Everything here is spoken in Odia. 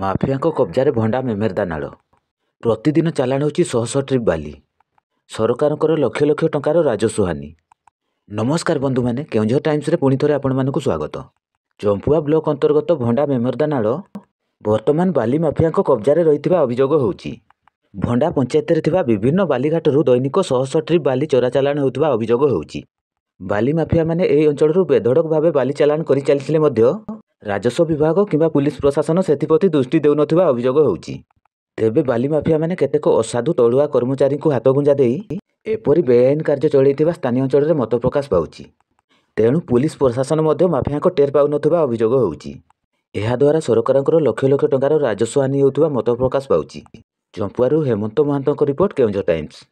ମାଫିଆଙ୍କ କବ୍ଜାରେ ଭଣ୍ଡା ମେମେର୍ଦା ନାଳ ପ୍ରତିଦିନ ଚାଲାଣ ହେଉଛି ଶହଶହ ଟ୍ରିପ୍ ବାଲି ସରକାରଙ୍କର ଲକ୍ଷ ଲକ୍ଷ ଟଙ୍କାର ରାଜସୁହାନି ନମସ୍କାର ବନ୍ଧୁମାନେ କେଉଁଝର ଟାଇମ୍ସରେ ପୁଣି ଥରେ ଆପଣମାନଙ୍କୁ ସ୍ୱାଗତ ଚମ୍ପୁଆ ବ୍ଲକ ଅନ୍ତର୍ଗତ ଭଣ୍ଡା ମେମର୍ଦା ନାଳ ବର୍ତ୍ତମାନ ବାଲି ମାଫିଆଙ୍କ କବ୍ଜାରେ ରହିଥିବା ଅଭିଯୋଗ ହେଉଛି ଭଣ୍ଡା ପଞ୍ଚାୟତରେ ଥିବା ବିଭିନ୍ନ ବାଲିଘାଟରୁ ଦୈନିକ ଶହଶହ ଟ୍ରିପ୍ ବାଲି ଚୋରାଚାଲାଣ ହେଉଥିବା ଅଭିଯୋଗ ହେଉଛି ବାଲି ମାଫିଆମାନେ ଏହି ଅଞ୍ଚଳରୁ ବେଧଡ଼କ ଭାବେ ବାଲି ଚାଲାଣ କରିଚାଲିଥିଲେ ମଧ୍ୟ ରାଜସ୍ୱ ବିଭାଗ କିମ୍ବା ପୁଲିସ ପ୍ରଶାସନ ସେଥିପ୍ରତି ଦୃଷ୍ଟି ଦେଉନଥିବା ଅଭିଯୋଗ ହେଉଛି ତେବେ ବାଲି ମାଫିଆମାନେ କେତେକ ଅସାଧୁ ତଳୁଆ କର୍ମଚାରୀଙ୍କୁ ହାତଗୁଞ୍ଜା ଦେଇ ଏପରି ବେଆଇନ କାର୍ଯ୍ୟ ଚଳେଇଥିବା ସ୍ଥାନୀୟ ଅଞ୍ଚଳରେ ମତ ପ୍ରକାଶ ପାଉଛି ତେଣୁ ପୁଲିସ ପ୍ରଶାସନ ମଧ୍ୟ ମାଫିଆଙ୍କ ଟେର ପାଉନଥିବା ଅଭିଯୋଗ ହେଉଛି ଏହାଦ୍ୱାରା ସରକାରଙ୍କର ଲକ୍ଷ ଲକ୍ଷ ଟଙ୍କାର ରାଜସ୍ୱ ହାନି ହେଉଥିବା ମତ ପ୍ରକାଶ ପାଉଛି ଚମ୍ପୁଆରୁ ହେମନ୍ତ ମହାନ୍ତଙ୍କ ରିପୋର୍ଟ କେଉଁଝର ଟାଇମ୍ସ